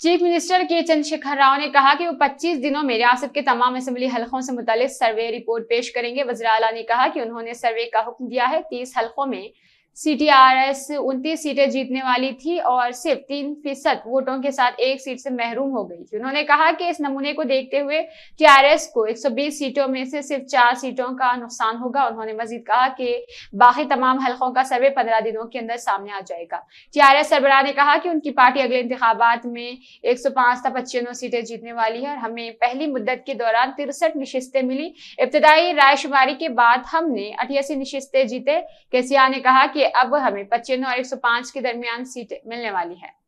chief minister के चंद्रशेखर राव ने कहा कि वो 25 दिनों में रियासत के तमाम असम्बली हलकों से मुतालिक सर्वे रिपोर्ट पेश करेंगे वजरा ने कहा कि उन्होंने सर्वे का हुक्म दिया है तीस हलकों में टी आर एस उनतीस सीटें जीतने वाली थी और सिर्फ तीन फीसद वोटों के साथ एक सीट से महरूम हो गई थी उन्होंने कहा कि इस नमूने को देखते हुए टीआरएस को 120 सीटों में से सिर्फ चार सीटों का नुकसान होगा उन्होंने मजीद कहा कि बाकी तमाम हलकों का सर्वे पंद्रह दिनों के अंदर सामने आ जाएगा टीआरएस सरबराह ने कहा कि उनकी पार्टी अगले इंतबात में एक सौ पांच तक पच्चीनों सीटें जीतने वाली है और हमें पहली मुद्दत के दौरान तिरसठ नशस्तें मिली इब्तदाई रायशुमारी के बाद हमने अठियासी नशस्तें जीते केसिया ने कहा कि अब हमें पच्चीस और 105 के दरमियान सीटें मिलने वाली है